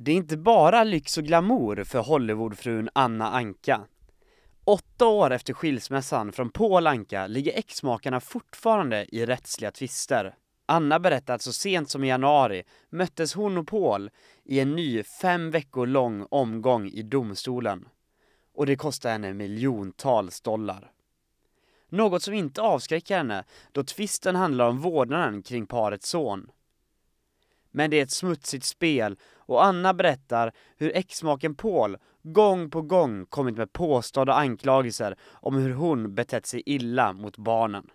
Det är inte bara lyx och glamour för Hollywoodfrun Anna Anka. Åtta år efter skilsmässan från Paul Anka ligger exmakarna fortfarande i rättsliga tvister. Anna berättar att så sent som i januari möttes hon och Paul i en ny fem veckor lång omgång i domstolen. Och det kostade henne miljontals dollar. Något som inte avskräcker henne då tvisten handlar om vårdnaden kring parets son. Men det är ett smutsigt spel och Anna berättar hur exmaken Paul gång på gång kommit med påstådda anklagelser om hur hon betett sig illa mot barnen.